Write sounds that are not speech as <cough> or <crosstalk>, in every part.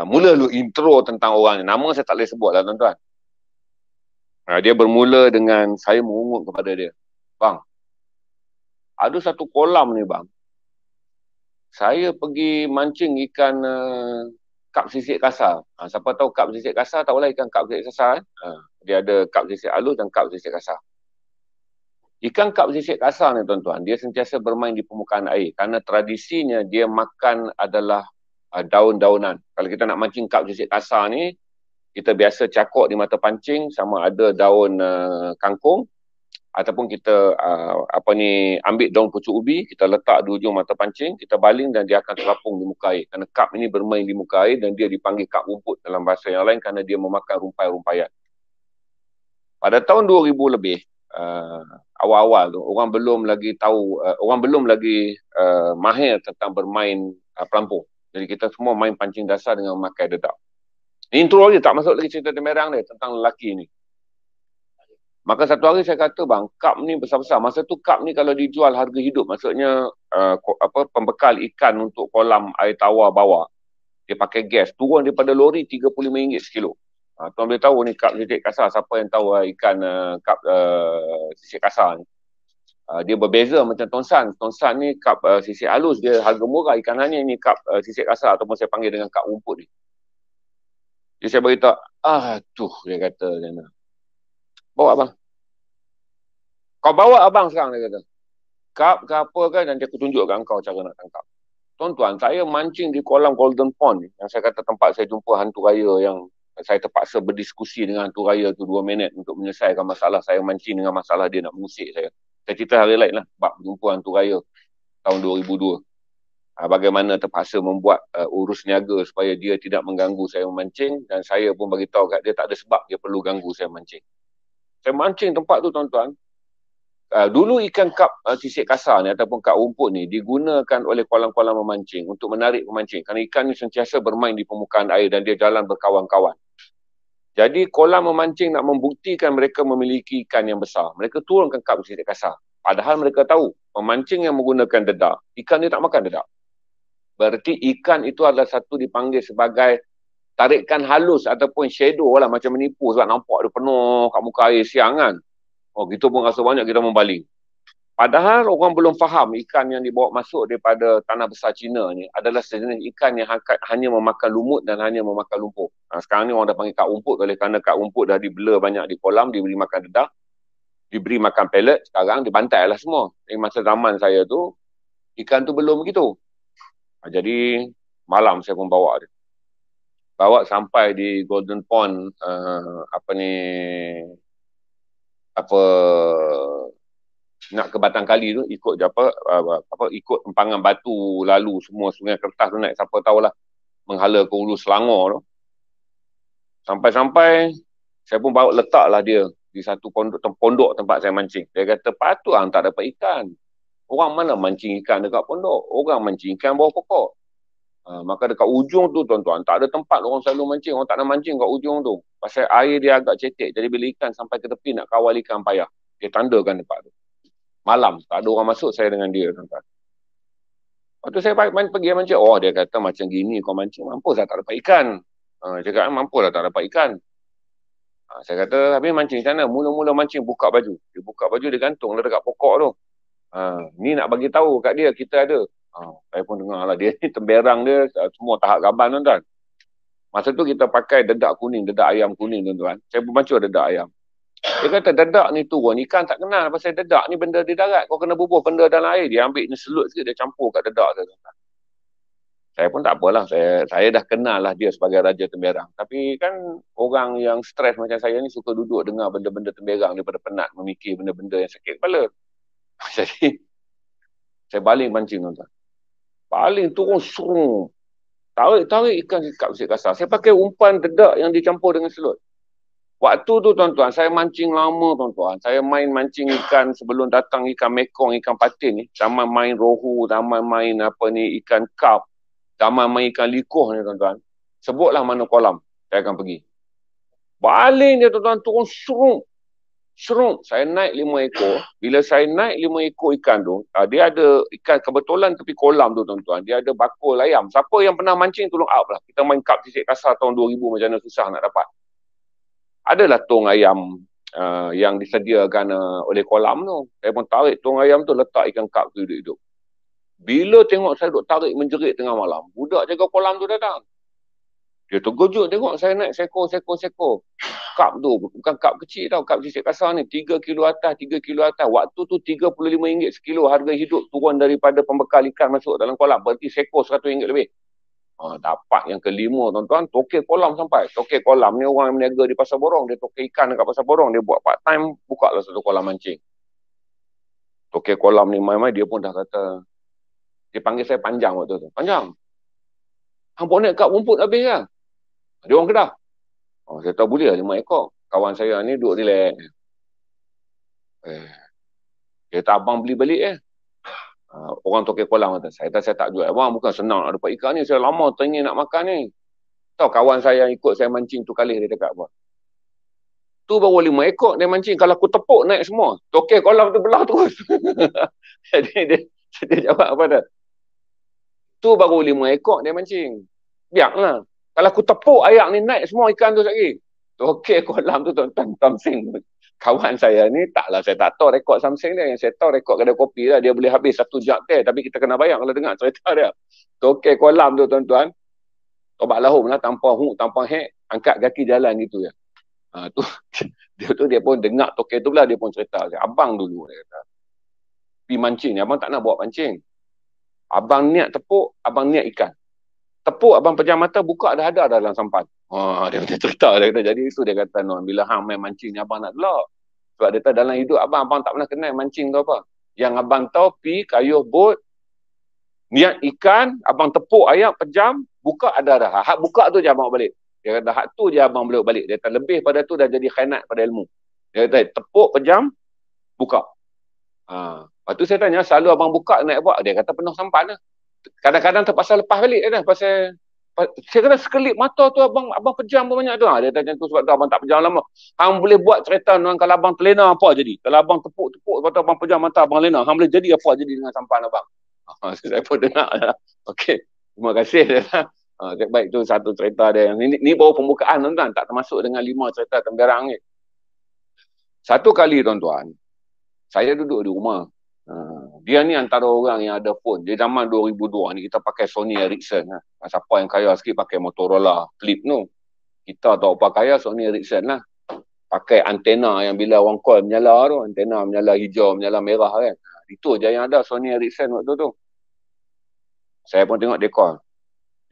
Ah, mula dulu intro tentang orang ni. Nama saya tak boleh sebut lah tuan-tuan. Ha, dia bermula dengan saya mengungut kepada dia. Bang, ada satu kolam ni bang. Saya pergi mancing ikan uh, kap sisik kasar. Ha, siapa tahu kap sisik kasar, tahulah ikan kap sisik kasar. Eh? Ha, dia ada kap sisik halus dan kap sisik kasar. Ikan kap sisik kasar ni tuan-tuan, dia sentiasa bermain di permukaan air. Kerana tradisinya dia makan adalah uh, daun-daunan. Kalau kita nak mancing kap sisik kasar ni, kita biasa cakok di mata pancing sama ada daun uh, kangkung ataupun kita uh, apa ni ambil daun pucuk ubi, kita letak di ujung mata pancing, kita baling dan dia akan terapung di muka air. Kerana kap ini bermain di muka air dan dia dipanggil kap rumput dalam bahasa yang lain kerana dia memakan rumpai-rumpaian. Pada tahun 2000 lebih, Uh, awal-awal tu orang belum lagi tahu uh, orang belum lagi uh, mahir tentang bermain uh, pelampung jadi kita semua main pancing dasar dengan memakai dedak. Ini intro dia, tak masuk lagi cerita temerang dia tentang lelaki ni. Maka satu hari saya kata, bang, kap ni besar-besar. Masa tu kap ni kalau dijual harga hidup, maksudnya uh, apa pembekal ikan untuk kolam air tawar bawah. Dia pakai gas, turun daripada lori RM35 sekilo. Ha, tuan boleh tahu ni kap sisik kasar, siapa yang tahu uh, ikan uh, ah, kap uh, sisik kasar ni. Ah, dia berbeza macam tonsan. Tonsan ni kap uh, sisik halus dia harga murah. Ikan hanya ni kap uh, sisik kasar ataupun saya panggil dengan kap rumput ni. Jadi saya beritahu, ah tuh dia kata Zainal. Bawa abang. Kau bawa abang sekarang dia kata. Kap ke apa kan nanti aku tunjukkan kau cara nak tangkap. Tuan-tuan, saya mancing di kolam Golden Pond ni. Yang saya kata tempat saya jumpa hantu raya yang saya terpaksa berdiskusi dengan hantu raya tu dua minit untuk menyelesaikan masalah saya mancing dengan masalah dia nak mengusik saya saya cerita hari lain lah bab perjumpaan tu raya tahun 2002 ah, bagaimana terpaksa membuat uh, urus niaga supaya dia tidak mengganggu saya memancing dan saya pun bagi tahu kat dia tak ada sebab dia perlu ganggu saya memancing saya mancing tempat tu tuan-tuan uh, dulu ikan kap uh, sisik kasar ni ataupun kap rumput ni digunakan oleh kolam-kolam memancing untuk menarik memancing. kerana ikan ni sentiasa bermain di permukaan air dan dia jalan berkawan-kawan jadi kolam memancing nak membuktikan mereka memiliki ikan yang besar. Mereka turunkan kap sikit kasar. Padahal mereka tahu memancing yang menggunakan dedak, ikan dia tak makan dedak. Berarti ikan itu adalah satu dipanggil sebagai tarikan halus ataupun shadow lah macam menipu sebab nampak dia penuh kat muka air siang kan. Oh, kita pun rasa banyak kita membaling. Padahal orang belum faham ikan yang dibawa masuk daripada tanah besar Cina ni adalah sejenis ikan yang hanya memakan lumut dan hanya memakan lumpur. Ha, sekarang ni orang dah panggil kak rumput oleh kerana kak rumput dah dibela banyak di kolam, diberi makan dedah, diberi makan pelet, sekarang dibantai lah semua. Di masa zaman saya tu, ikan tu belum begitu. Ha, jadi malam saya pun bawa dia. Bawa sampai di Golden Pond, uh, apa ni, apa, nak ke Batang Kali tu ikut apa uh, apa ikut empangan batu lalu semua sungai kertas tu naik siapa tahulah menghala ke hulu Selangor tu sampai-sampai saya pun bawa letak lah dia di satu pondok, pondok tempat saya mancing dia kata patut hang lah, tak dapat ikan orang mana mancing ikan dekat pondok orang mancing ikan bawah pokok ha, maka dekat ujung tu tuan-tuan tak ada tempat orang selalu mancing orang tak nak mancing kat ujung tu pasal air dia agak cetek jadi bila ikan sampai ke tepi nak kawal ikan payah dia tandakan tempat tu malam tak ada orang masuk saya dengan dia tuan-tuan waktu saya pergi, main, pergi mancing oh dia kata macam gini kau mancing mampus lah tak dapat ikan ha, cakap ah, mampus lah tak dapat ikan ha, saya kata habis mancing sana mula-mula mancing buka baju dia buka baju dia gantung lah dekat pokok tu ha, ni nak bagi tahu kat dia kita ada ha, saya pun dengar lah <laughs> dia temberang dia eh, semua tahap gaban tuan-tuan Masa tu kita pakai dedak kuning, dedak ayam kuning tuan-tuan. Saya pun mancur dedak ayam. Dia kata dedak ni turun. Ikan tak kenal pasal dedak ni benda di darat. Kau kena bubuh benda dalam air. Dia ambil ni selut sikit. Dia campur kat dedak tu. Saya pun tak apalah. Saya, saya dah kenal lah dia sebagai Raja Tembirang. Tapi kan orang yang stres macam saya ni suka duduk dengar benda-benda Tembirang daripada penat memikir benda-benda yang sakit kepala. <laughs> Jadi saya baling pancing tuan-tuan. Paling turun suruh Tarik-tarik ikan kat mesin kasar. Saya pakai umpan dedak yang dicampur dengan selut. Waktu tu tuan-tuan, saya mancing lama tuan-tuan. Saya main mancing ikan sebelum datang ikan mekong, ikan patin ni. Zaman main rohu, zaman main apa ni, ikan kap. Zaman main ikan likuh ni tuan-tuan. Sebutlah mana kolam. Saya akan pergi. Balik dia tuan-tuan, turun serung. Serung. Saya naik lima ekor. Bila saya naik lima ekor ikan tu, ah, dia ada ikan kebetulan tepi kolam tu tuan-tuan. Dia ada bakul ayam. Siapa yang pernah mancing, tolong up lah. Kita main kap sisik kasar tahun 2000 macam mana susah nak dapat adalah tong ayam uh, yang disediakan uh, oleh kolam tu. Saya pun tarik tong ayam tu, letak ikan kap tu hidup-hidup. Bila tengok saya duk tarik menjerit tengah malam, budak jaga kolam tu datang. Dia terkejut tengok saya naik sekor, sekor, sekor. Kap tu, bukan kap kecil tau, kap sisik kasar ni. 3 kilo atas, 3 kilo atas. Waktu tu RM35 sekilo harga hidup turun daripada pembekal ikan masuk dalam kolam. Berarti sekor rm ringgit lebih. Ha, dapat yang kelima tuan-tuan, tokek kolam sampai. Tokek kolam ni orang yang berniaga di Pasar Borong, dia tokek ikan dekat Pasar Borong, dia buat part time, buka lah satu kolam mancing. Tokek kolam ni main-main, dia pun dah kata, dia panggil saya panjang waktu tu. Panjang. Hang pun naik kat rumput habis ya. Dia orang kedah. Oh, saya tahu boleh lah lima ekor. Kawan saya ni duduk relax. Eh, kata abang beli balik eh. Uh, orang tokek kolam kata, saya kata saya tak jual. Abang bukan senang nak dapat ikan ni, saya lama teringin nak makan ni. Tahu kawan saya yang ikut saya mancing tu kali dia dekat apa? Tu baru lima ekor dia mancing. Kalau aku tepuk naik semua, tokek kolam tu belah terus. <laughs> Jadi dia, dia jawab apa dah? Tu baru lima ekor dia mancing. Biarlah. Kalau aku tepuk ayak ni naik semua ikan tu sekejap. Tokek kolam tu tuan-tuan, tuan-tuan, kawan saya ni taklah saya tak tahu rekod Samsung dia yang saya tahu rekod kedai kopi lah dia boleh habis satu jug teh tapi kita kena bayar kalau dengar cerita dia tu kolam tu tuan-tuan tobat lahum lah tanpa huk tanpa hek angkat kaki jalan gitu ya ha, tu <laughs> dia tu dia pun dengar tokek tu lah dia pun cerita abang dulu dia kata pi mancing ni abang tak nak bawa pancing abang niat tepuk abang niat ikan tepuk abang pejam mata buka dah ada dalam sampan Oh, dia macam cerita dia kata jadi so dia kata no bila hang main mancing ni abang nak gelak. Sebab dia tahu dalam hidup abang abang tak pernah kenal mancing ke apa. Yang abang tahu pi kayuh bot niat ikan abang tepuk ayam pejam buka ada dah. Ha, hak buka tu je abang balik. Dia kata hak tu je abang balik balik. Dia kata lebih pada tu dah jadi khianat pada ilmu. Dia kata tepuk pejam buka. Ha. Lepas tu saya tanya selalu abang buka nak buat. Dia kata penuh sampah lah. Kadang-kadang terpaksa lepas balik lah. Pasal saya kata sekelip mata tu abang abang pejam banyak tu. Ha, dia tanya tu sebab tu abang tak pejam lama. Hang boleh buat cerita dengan kalau abang terlena apa jadi. Kalau abang tepuk-tepuk sebab tu abang pejam mata abang lena. Hang boleh jadi apa jadi dengan sampan abang. Ha, <laughs> saya pun dengar. Okey. Terima kasih. <laughs> Ha, baik tu satu cerita dia. Yang ini, ini baru pembukaan tuan-tuan. Tak termasuk dengan lima cerita tembirang ni. Satu kali tuan-tuan. Saya duduk di rumah. Dia ni antara orang yang ada phone. Dia zaman 2002 ni kita pakai Sony Ericsson. Ha. Siapa yang kaya sikit pakai Motorola Flip tu. Kita tak apa kaya Sony Ericsson lah. Pakai antena yang bila orang call menyala tu. Antena menyala hijau, menyala merah kan. Ah, itu je yang ada Sony Ericsson waktu tu. Saya pun tengok dia call.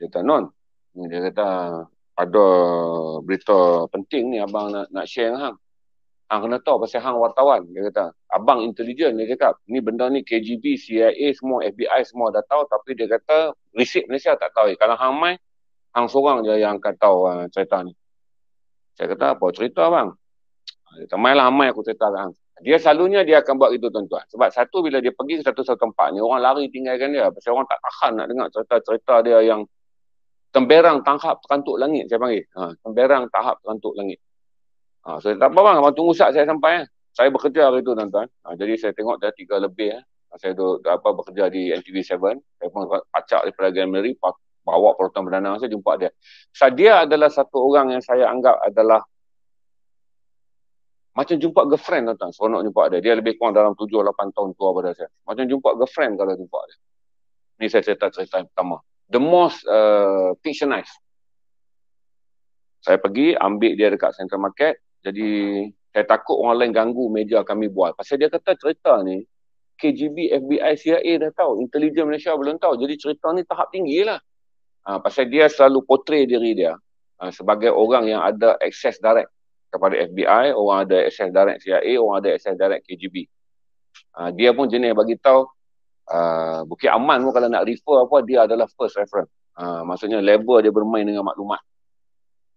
Dia kata, non. Dia kata, ada berita penting ni abang nak, nak share dengan lah. hang. Hang kena tahu pasal hang wartawan. Dia kata, abang intelijen. Dia cakap, ni benda ni KGB, CIA, semua FBI semua dah tahu. Tapi dia kata, risik Malaysia tak tahu. Eh, kalau hang mai, hang seorang je yang akan tahu uh, cerita ni. Saya kata, apa cerita abang? Dia kata, mai lah mai aku cerita kat lah, hang. Dia selalunya dia akan buat itu tuan-tuan. Sebab satu bila dia pergi ke satu-satu tempat ni, orang lari tinggalkan dia. Pasal orang tak tahan nak dengar cerita-cerita dia yang temberang tangkap terkantuk langit saya panggil. Ha, temberang tahap terkantuk langit. Ha, saya tak apa bang, abang tunggu sat saya sampai. Eh. Saya bekerja hari tu tuan-tuan. Ha, jadi saya tengok dah tiga lebih. Eh. Ha, saya tu apa, bekerja di MTV7. Saya pun pacak Perdana Gamery. Bawa perutan perdana saya jumpa dia. So, dia adalah satu orang yang saya anggap adalah macam jumpa girlfriend tuan-tuan. Seronok jumpa dia. Dia lebih kurang dalam 7-8 tahun tua pada saya. Macam jumpa girlfriend kalau jumpa dia. Ni saya cerita-cerita yang pertama. The most uh, fictionized. Saya pergi ambil dia dekat central market. Jadi saya takut orang lain ganggu media kami buat. Pasal dia kata cerita ni KGB, FBI, CIA dah tahu. intelijen Malaysia belum tahu. Jadi cerita ni tahap tinggi lah. Ha, pasal dia selalu potret diri dia ha, sebagai orang yang ada akses direct kepada FBI, orang ada akses direct CIA, orang ada akses direct KGB. Ha, ah, dia pun jenis bagi tahu uh, Bukit Aman pun kalau nak refer apa, dia adalah first reference. Ha, maksudnya label dia bermain dengan maklumat.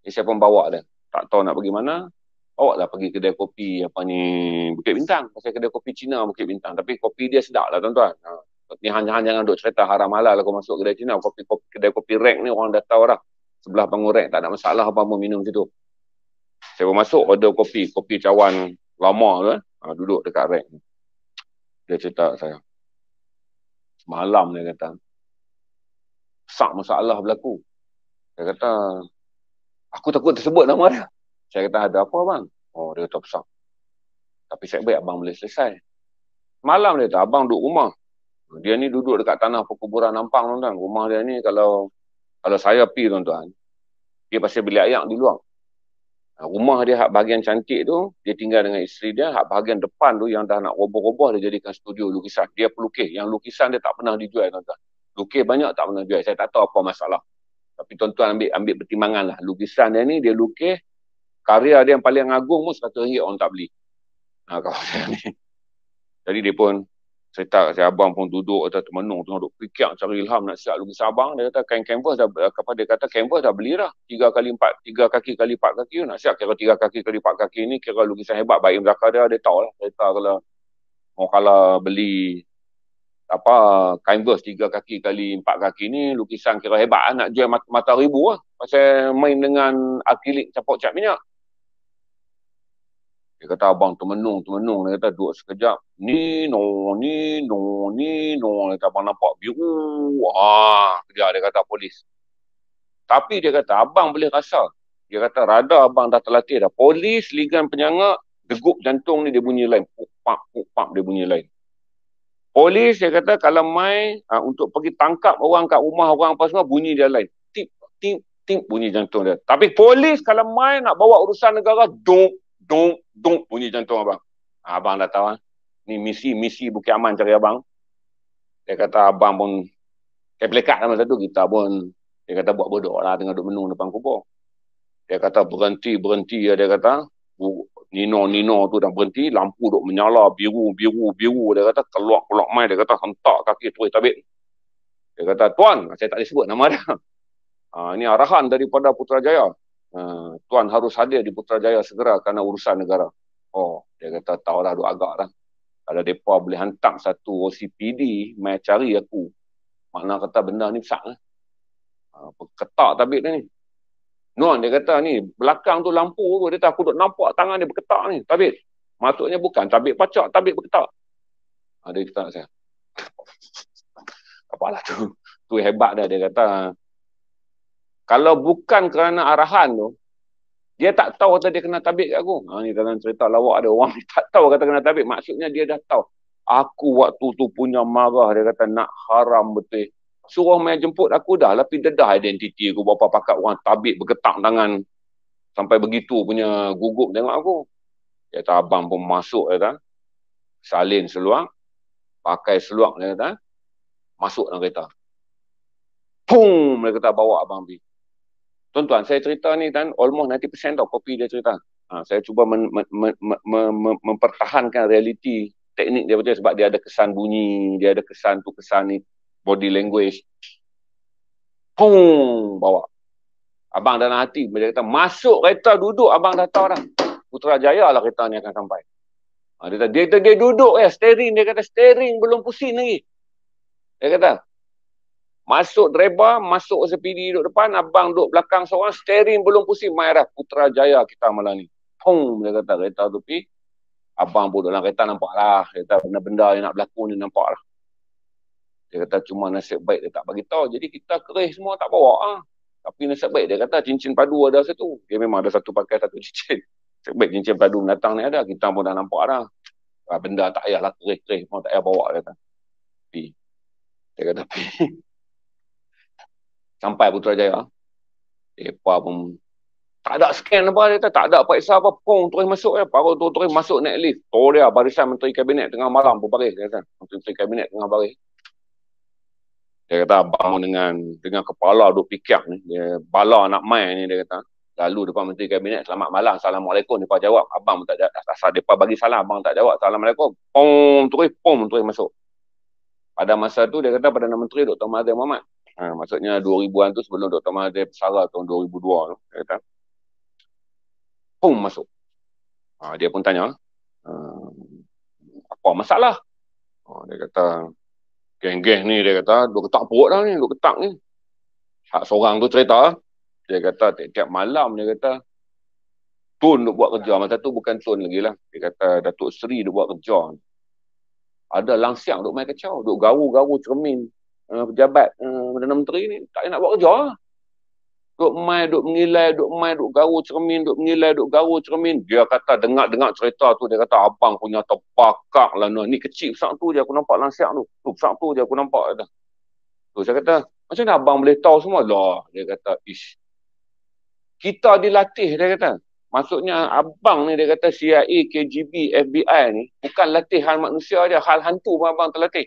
Ini siapa yang bawa dia. Tak tahu nak pergi mana, awak lah pergi kedai kopi apa ni Bukit Bintang pasal kedai kopi Cina Bukit Bintang tapi kopi dia sedap lah tuan-tuan ha. ni hanya hanya jangan duk cerita haram halal lah, Kalau masuk kedai Cina kopi, kopi kedai kopi rank ni orang dah tahu dah sebelah bangun rank tak ada masalah apa-apa minum situ saya pun masuk order kopi kopi cawan lama tu eh. ha, duduk dekat rank dia cerita saya malam dia kata sak masalah berlaku dia kata aku takut tersebut nama dia saya kata ada apa bang, Oh dia kata besar. Tapi saya baik abang boleh selesai. Malam dia kata abang duduk rumah. Dia ni duduk dekat tanah perkuburan Nampang tuan-tuan. Rumah dia ni kalau kalau saya pi tuan-tuan. Dia pasti beli ayak di luar. Rumah dia hak bahagian cantik tu, dia tinggal dengan isteri dia, hak bahagian depan tu yang dah nak roboh-roboh dia jadikan studio lukisan. Dia pelukis. Yang lukisan dia tak pernah dijual tuan-tuan. Lukis banyak tak pernah dijual. Saya tak tahu apa masalah. Tapi tuan-tuan ambil, ambil pertimbangan lah. Lukisan dia ni, dia lukis karya dia yang paling agung pun RM100 orang tak beli. Ha, kalau saya ni. <laughs> Jadi dia pun cerita saya abang pun duduk atau termenung tengah duk fikir cari ilham nak siap lukis abang dia kata kain canvas dah apa dia kata canvas dah beli dah 3 kali 4 tiga kaki kali 4 kaki nak siap kira tiga kaki kali 4 kaki ni kira lukisan hebat baik mereka dia dia tahu lah cerita kalau mau kalau beli apa canvas tiga kaki kali 4 kaki ni lukisan kira hebat lah. nak jual mata, mata ribu lah pasal main dengan akrilik capok cap minyak dia kata abang termenung, termenung. Dia kata duduk sekejap. Ni no, ni no, ni no. Dia kata abang nampak biru. Ah, dia, dia kata polis. Tapi dia kata abang boleh rasa. Dia kata rada abang dah terlatih dah. Polis, ligan penyangga, degup jantung ni dia bunyi lain. Pukpap, pukpap dia bunyi lain. Polis dia kata kalau mai ha, untuk pergi tangkap orang kat rumah orang apa semua bunyi dia lain. Tip, tip, tip bunyi jantung dia. Tapi polis kalau mai nak bawa urusan negara, dong dong dong bunyi jantung abang. Abang datang lah. Ah. Ni misi misi Bukit Aman cari abang. Dia kata abang pun eh pelekat lah masa kita pun dia kata buat bodoh lah tengah duduk menung depan kubur. Dia kata berhenti berhenti ya dia kata Nino Nino tu dah berhenti lampu duk menyala biru biru biru dia kata keluar keluar mai dia kata hentak kaki tu tabik. Dia kata tuan saya tak disebut nama dia. ha, <laughs> ini arahan daripada Putrajaya. Ah, tuan harus hadir di Putrajaya segera kerana urusan negara. Oh, dia kata tahulah duk agak lah. Kalau mereka boleh hantar satu OCPD, mai cari aku. Makna kata benda ni besar lah. Uh, ketak tabik dia ni. Nuan dia kata ni, belakang tu lampu tu, dia kata aku duk nampak tangan dia berketak ni. Tabik. Maksudnya bukan tabik pacak, tabik berketak. Ada uh, dia kata saya. <laughs> Apalah tu. Tu hebat dah dia kata kalau bukan kerana arahan tu, dia tak tahu kata dia kena tabik kat aku. Ha, ni dalam cerita lawak ada orang <laughs> ni tak tahu kata kena tabik. Maksudnya dia dah tahu. Aku waktu tu punya marah. Dia kata nak haram betul. Suruh main jemput aku dah. Tapi dedah identiti aku. bapa pakat orang tabik bergetak tangan. Sampai begitu punya gugup tengok aku. Dia kata abang pun masuk. Dia kata. Salin seluar. Pakai seluar. Dia kata. Masuk dalam kereta. Pum. mereka kata bawa abang pergi. Tuan-tuan, saya cerita ni dan almost 90% tau kopi dia cerita. Ha, saya cuba men, men, men, men, men, mempertahankan realiti teknik dia betul sebab dia ada kesan bunyi, dia ada kesan tu kesan ni, body language. Pung, bawa. Abang dalam hati, dia kata, masuk kereta duduk, abang dah tahu dah. Jaya lah kereta ni akan sampai. Ha, dia kata, dia, dia, dia duduk ya, steering, dia kata, steering belum pusing lagi. Dia kata, Masuk dreba, masuk SPD duduk depan, abang duduk belakang seorang, steering belum pusing, Mayrah Putra Jaya kita malam ni. Pong, dia kata kereta tu pergi. Abang pun dalam kereta nampak lah. Dia benda-benda yang nak berlaku ni nampak lah. Dia kata cuma nasib baik dia tak bagi tahu. Jadi kita kerih semua tak bawa ah. Ha? Tapi nasib baik dia kata cincin padu ada satu. Dia memang ada satu pakai satu <laughs> cincin. Nasib baik cincin padu mendatang ni ada. Kita pun dah nampak dah. Ah, benda tak payahlah kerih-kerih. Tak payah bawa dia kata. Pi. Dia kata <laughs> pi sampai Putrajaya lepas pun tak ada scan apa dia tak ada apa. Isa apa pong terus masuk ya parut tu terus masuk naik lift tu dia barisan menteri kabinet tengah malam pun baris dia kata menteri kabinet tengah baris dia kata bangun dengan dengan kepala duk pikir ni dia bala nak main ni dia kata lalu depan menteri kabinet selamat malam assalamualaikum dia jawab abang tak ada. asal depa bagi salam abang tak jawab assalamualaikum Pom terus pom terus masuk pada masa tu dia kata pada menteri Dr. Mahathir Mohamad Ha, maksudnya 2000-an tu sebelum Dr. Mahathir bersara tahun 2002 tu. Dia ya kata. Pum masuk. Ha, dia pun tanya. Ha, apa masalah? Ha, dia kata. Geng-geng ni dia kata. Duk ketak perut dah ni. Duk ketak ni. Hak seorang tu cerita. Dia kata tiap-tiap malam dia kata. Tun duk buat kerja. Masa tu bukan Tun lagi lah. Dia kata Datuk Seri duk buat kerja. Ada langsiang duk main kacau. Duk garu-garu cermin uh, pejabat uh, Perdana Menteri ni tak nak buat kerja lah. Duk mai, duk mengilai, duk mai, duk garu cermin, duk mengilai, duk garu cermin. Dia kata, dengar-dengar cerita tu, dia kata, abang punya terpakak lah. Ni kecil pesak tu je aku nampak langsiak tu. Tu pesak tu je aku nampak. Dah. Tu saya kata, macam mana abang boleh tahu semua? Lah, dia kata, ish. Kita dilatih, dia kata. Maksudnya abang ni dia kata CIA, KGB, FBI ni bukan latihan manusia dia, hal hantu pun abang terlatih.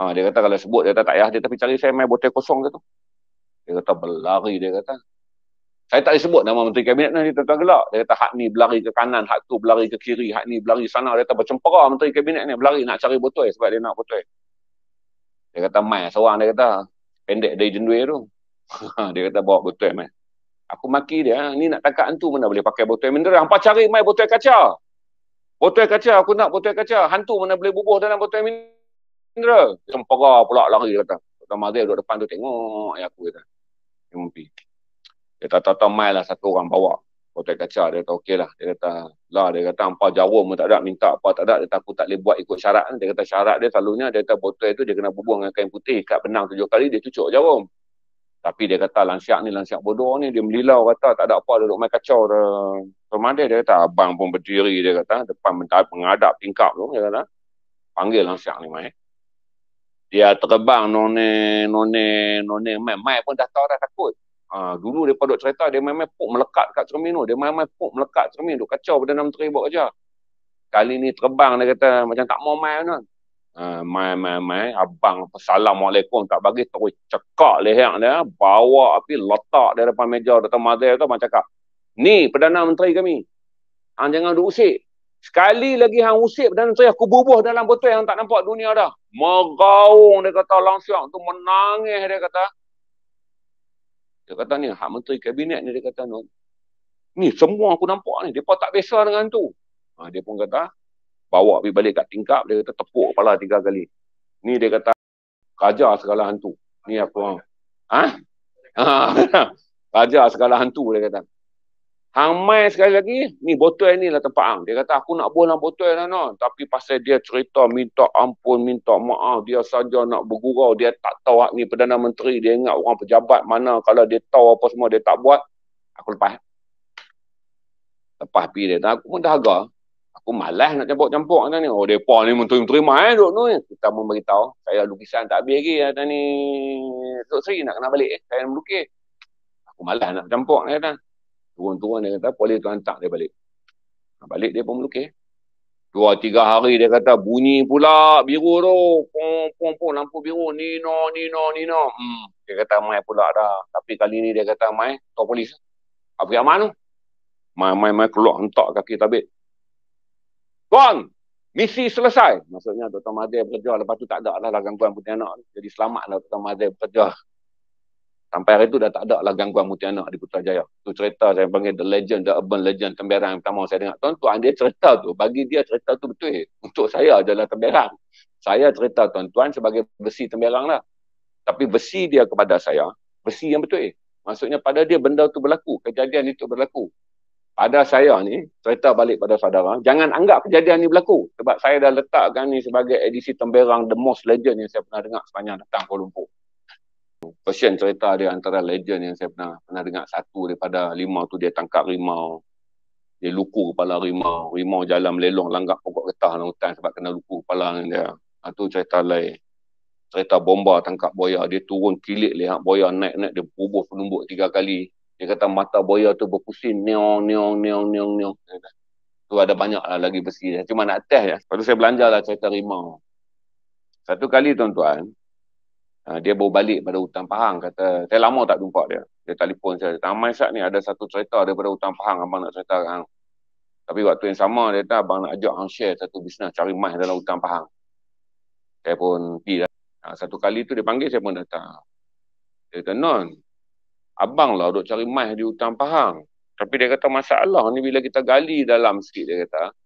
Ha, dia kata kalau sebut dia kata tak payah dia tapi cari saya main botol kosong dia tu. Dia kata berlari dia kata. Saya tak disebut nama menteri kabinet ni tuan-tuan gelak. Dia kata hak ni berlari ke kanan, hak tu berlari ke kiri, hak ni berlari sana. Dia kata bercempera menteri kabinet ni berlari nak cari botol sebab dia nak botol. Dia kata main seorang dia kata pendek dari jendui tu. <laughs> dia kata bawa botol main. Aku maki dia, ah, ni nak tangkap hantu mana boleh pakai botol mineral. Hampa cari main botol kaca. Botol kaca, aku nak botol kaca. Hantu mana boleh bubuh dalam botol mineral. Indra. Sempara pula lari kata. Tuan Mazir duduk depan tu tengok ayah aku kata. Dia mimpi. Dia tak tahu mai lah satu orang bawa. Kotak kaca dia kata okey lah. Dia kata lah dia kata apa jauh pun tak ada. Minta apa tak ada. Dia kata aku tak boleh buat ikut syarat. Dia kata syarat dia selalunya dia kata botol itu dia kena bubuh dengan kain putih. Kat benang tujuh kali dia cucuk jauh. Tapi dia kata lansiak ni lansiak bodoh ni. Dia melilau kata tak ada apa duduk main kacau. Tuan dia kata abang pun berdiri dia kata. Depan mentah pengadap tingkap tu dia kata. Panggil lansiak ni main dia ya, terbang none none none mai mai pun dah tahu dah takut ha, dulu dia duk cerita dia main-main puk melekat kat cermin tu dia main-main puk melekat cermin tu kacau Perdana Menteri buat kerja kali ni terbang dia kata macam tak mau mai kan ha, mai mai mai abang assalamualaikum tak bagi terus cekak leher dia bawa api letak dia depan meja Dr. Mazhar tu macam cakap ni Perdana Menteri kami Hang jangan duk usik. Sekali lagi hang usip dan saya aku bubuh dalam botol yang tak nampak dunia dah. Mergaung dia kata siang tu menangis dia kata. Dia kata ni hak menteri kabinet ni dia kata ni. Ni semua aku nampak ni depa tak biasa dengan tu. Ha, dia pun kata bawa pergi balik kat tingkap dia kata tepuk kepala tiga kali. Ni dia kata raja segala hantu. Ni aku. Ha? Ha. <laughs> raja segala hantu dia kata. Hang mai sekali lagi, ni botol ni lah tempat hang. Dia kata, aku nak buang dalam botol lah, Tapi pasal dia cerita, minta ampun, minta maaf, dia saja nak bergurau, dia tak tahu hak ni Perdana Menteri, dia ingat orang pejabat mana, kalau dia tahu apa semua, dia tak buat, aku lepas. Lepas pergi dia, dan aku pun dahaga. Aku malas nak campur-campur kan Oh, mereka ni menteri terima eh, duk ni. Eh. Kita pun beritahu, saya lukisan tak habis lagi, kata ni, Tok nak kena balik, eh. saya nak melukis. Aku malas nak campur kan. Eh, turun-turun dia kata apa dia tuan hantar dia balik ha, balik dia pun melukis dua tiga hari dia kata bunyi pula biru tu pom pom pom lampu biru ni no ni no ni no hmm. dia kata mai pula dah tapi kali ni dia kata mai tok polis apa yang mana mai mai mai keluar hentak kaki tabik tuan misi selesai maksudnya Dr. Mahathir bekerja lepas tu tak ada lah gangguan putih anak jadi selamat lah Dr. Mahathir bekerja Sampai hari tu dah tak ada lah gangguan mutianak di Putrajaya. Tu cerita saya panggil The Legend, The Urban Legend, Temberang yang pertama saya dengar. Tuan-tuan dia cerita tu, bagi dia cerita tu betul. Untuk saya adalah Temberang. Saya cerita tuan-tuan sebagai besi Temberang lah. Tapi besi dia kepada saya, besi yang betul. Maksudnya pada dia benda tu berlaku, kejadian itu berlaku. Pada saya ni, cerita balik pada saudara, jangan anggap kejadian ni berlaku. Sebab saya dah letakkan ni sebagai edisi Temberang The Most Legend yang saya pernah dengar sepanjang datang Kuala Lumpur. Persian cerita dia antara legend yang saya pernah pernah dengar satu daripada limau tu dia tangkap limau dia lukuh kepala limau limau jalan melelong langgar pokok getah dalam hutan sebab kena lukuh kepala dengan dia itu ha, cerita lain cerita bomba tangkap boya dia turun kilit lihat boya naik-naik dia bubuh penumbuk tiga kali dia kata mata boya tu berpusing neong neong neong neong neong tu ada banyak lah lagi besi cuma nak test je ya. lepas tu saya belanja lah cerita limau satu kali tuan-tuan Ah, dia baru balik pada hutan Pahang kata saya lama tak jumpa dia dia telefon saya kata Amai ni ada satu cerita daripada hutan Pahang abang nak cerita kan tapi waktu yang sama dia kata abang nak ajak hang share satu bisnes cari mas dalam hutan Pahang saya pun pergi lah ha, satu kali tu dia panggil saya pun datang dia kata non abang lah duk cari mas di hutan Pahang tapi dia kata masalah ni bila kita gali dalam sikit dia kata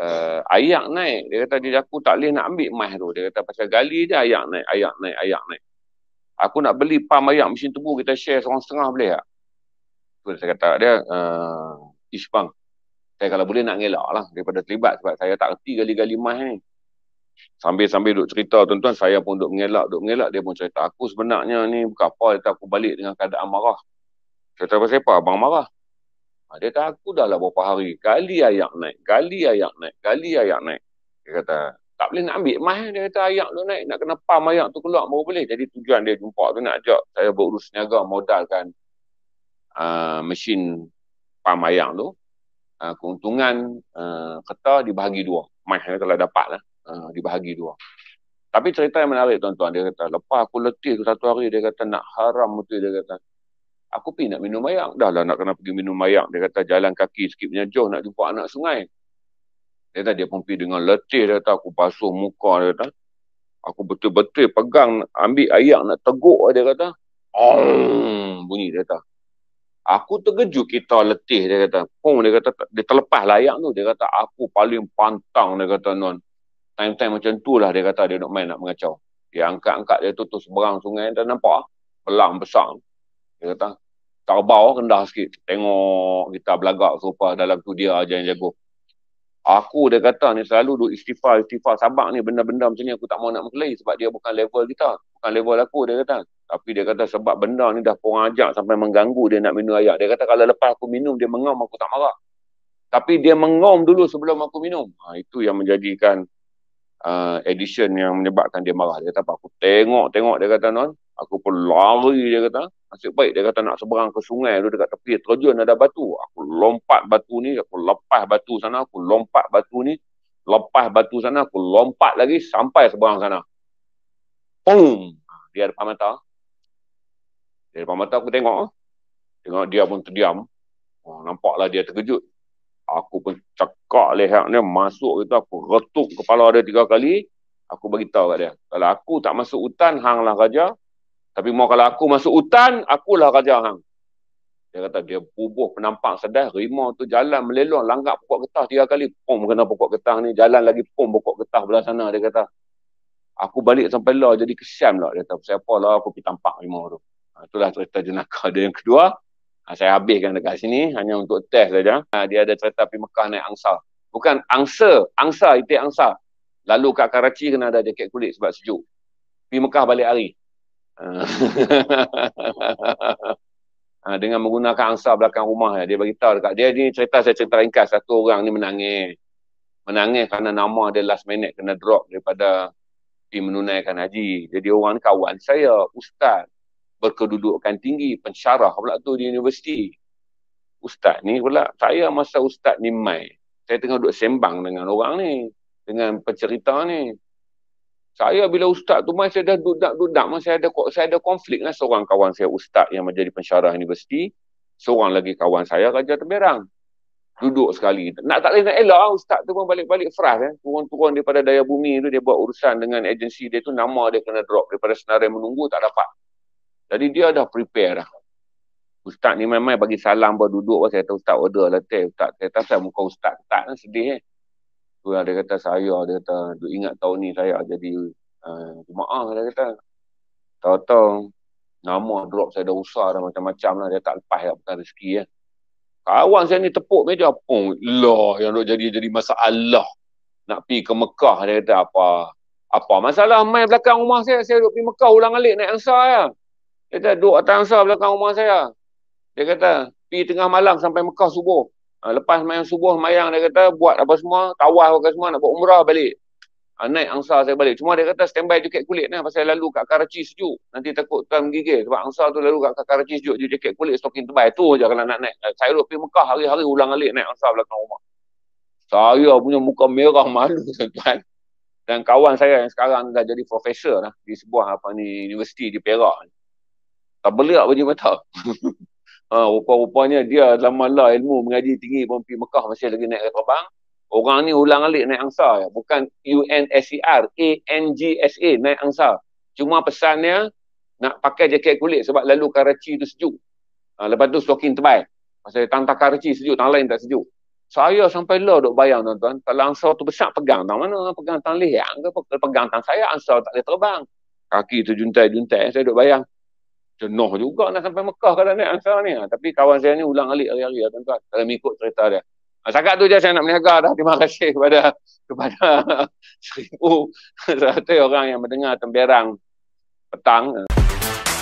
uh, ayak naik. Dia kata dia aku tak boleh nak ambil mas tu. Dia kata pasal gali je ayak naik, ayak naik, ayak naik. Aku nak beli pam ayak mesin tebu kita share seorang setengah boleh tak? Tu saya kata dia uh, eh, Ishbang. Saya kalau boleh nak ngelak lah daripada terlibat sebab saya tak reti gali-gali mas ni. Sambil-sambil duk cerita tuan-tuan saya pun duk mengelak, duk mengelak dia pun cerita aku sebenarnya ni buka apa kata aku balik dengan keadaan marah. Cerita pasal apa Abang marah. Ah, dia kata, aku dah lah berapa hari. Kali ayak naik, kali ayak naik, kali ayak naik. Dia kata, tak boleh nak ambil mas. Dia kata, ayak tu naik, nak kena pam ayak tu keluar baru boleh. Jadi tujuan dia jumpa tu nak ajak saya berurus niaga modalkan uh, mesin pam ayak tu. Uh, keuntungan uh, kata dibahagi dua. Mas dia telah dapat lah. Uh, dibahagi dua. Tapi cerita yang menarik tuan-tuan, dia kata, lepas aku letih satu hari, dia kata nak haram tu, dia kata, aku pergi nak minum mayak. Dah lah nak kena pergi minum mayak. Dia kata jalan kaki sikit punya jauh nak jumpa anak sungai. Dia kata dia pun pergi dengan letih. Dia kata aku basuh muka. Dia kata aku betul-betul pegang ambil ayak nak teguk. Dia kata Om, bunyi dia kata. Aku terkejut kita letih dia kata. Pung dia kata dia terlepas layak tu. Dia kata aku paling pantang dia kata non. Time-time macam tu lah dia kata dia nak main nak mengacau. Dia angkat-angkat dia tu tu seberang sungai dia nampak pelang besar. Dia kata Tarbau rendah sikit. Tengok kita belagak serupa dalam tu dia aja yang jago. Aku dia kata ni selalu duk istighfar, istighfar sabak ni benda-benda macam ni aku tak mau nak mengelai sebab dia bukan level kita. Bukan level aku dia kata. Tapi dia kata sebab benda ni dah korang ajak sampai mengganggu dia nak minum air. Dia kata kalau lepas aku minum dia mengam aku tak marah. Tapi dia mengam dulu sebelum aku minum. Ha, itu yang menjadikan uh, edition yang menyebabkan dia marah. Dia kata Aku tengok-tengok dia kata non. Aku pun lari dia kata. Nasib baik dia kata nak seberang ke sungai tu dekat tepi terjun ada batu. Aku lompat batu ni, aku lepas batu sana, aku lompat batu ni, lepas batu sana, aku lompat lagi sampai seberang sana. Boom! Ha, dia depan mata. Dia depan mata aku tengok. Tengok dia pun terdiam. Oh, nampaklah dia terkejut. Aku pun cekak leher ni masuk itu aku retuk kepala dia tiga kali. Aku beritahu kat dia. Kalau aku tak masuk hutan, hanglah raja. Tapi mau kalau aku masuk hutan, akulah raja hang. Dia kata dia bubuh penampak sedah. rimau tu jalan melelong, langgar pokok getah tiga kali. Pum kena pokok getah ni, jalan lagi pum pokok getah belah sana. Dia kata, aku balik sampai lah jadi kesian lah. Dia kata, siapa lah aku pergi tampak rimau tu. Ha, itulah cerita jenaka dia yang kedua. Ha, saya habiskan dekat sini, hanya untuk test saja. Ha, dia ada cerita pergi Mekah naik angsa. Bukan angsa, angsa, itik angsa. Lalu kat Karachi kena ada jaket kulit sebab sejuk. Pergi Mekah balik hari ha, <laughs> dengan menggunakan angsa belakang rumah eh, dia bagi tahu dekat dia ni cerita saya cerita ringkas satu orang ni menangis menangis kerana nama dia last minute kena drop daripada pergi menunaikan haji jadi orang ni kawan saya ustaz berkedudukan tinggi pensyarah pula tu di universiti ustaz ni pula saya masa ustaz ni mai saya tengah duduk sembang dengan orang ni dengan pencerita ni saya bila ustaz tu main, saya dah dudak-dudak. Masa saya ada, saya ada konflik dengan seorang kawan saya, ustaz yang menjadi pensyarah universiti. Seorang lagi kawan saya, Raja Temerang. Duduk sekali. Nak tak boleh nak elak, ah, ustaz tu pun balik-balik frah. Eh. Turun-turun daripada daya bumi tu, dia buat urusan dengan agensi dia tu, nama dia kena drop. Daripada senarai menunggu, tak dapat. Jadi dia dah prepare dah. Ustaz ni memang bagi salam berduduk. Saya kata, ustaz order lah teh. Ustaz, saya kata, muka ustaz tak sedih eh tu ada kata saya dia kata duk ingat tahun ni saya jadi uh, eh, maaf dia kata tahu-tahu nama drop saya dah usah dah macam-macam lah dia tak lepas lah bukan rezeki ya. kawan saya ni tepuk meja pun oh, lah yang duk jadi jadi masalah nak pi ke Mekah dia kata apa apa masalah main belakang rumah saya saya duk pi Mekah ulang alik naik angsa ya. dia kata duk atas angsa belakang rumah saya dia kata pi tengah malam sampai Mekah subuh Ha, lepas main subuh, mayang dia kata, buat apa semua, tawah apa semua, nak buat umrah balik. Ha, naik angsa saya balik. Cuma dia kata, standby jaket kulit ni, pasal lalu kat Karachi sejuk. Nanti takut tuan menggigil. Sebab angsa tu lalu kat Karachi sejuk, dia jaket kulit, stocking tebal. Tu je kalau nak naik. Saya duduk pergi Mekah hari-hari ulang-alik naik angsa belakang rumah. Saya punya muka merah malu <laughs> tuan. Dan kawan saya yang sekarang dah jadi profesor lah di sebuah apa ni universiti di Perak. Tak beliak baju mata. <laughs> Uh, rupa-rupanya dia dalam malah ilmu mengaji tinggi pun pergi Mekah masih lagi naik kereta bang. Orang ni ulang alik naik angsa. Ya. Bukan UNSER, A-N-G-S-A naik angsa. Cuma pesannya nak pakai jaket kulit sebab lalu Karachi tu sejuk. Uh, lepas tu stoking tebal. Masa dia tantang Karachi sejuk, tang lain tak sejuk. Saya sampai lah duk bayang tuan-tuan. Kalau angsa tu besar pegang tang mana? Pegang tang lehang ke? Pegang tang saya angsa tak boleh terbang. Kaki tu juntai-juntai. Saya duk bayang. Cenoh juga nak sampai Mekah kalau naik Ansar ni. Ha, tapi kawan saya ni ulang alik hari-hari lah tuan-tuan. Kalau mengikut cerita dia. Ha, tu je saya nak meniaga dah. Terima kasih kepada kepada <laughs> seribu seratus orang yang mendengar temberang petang.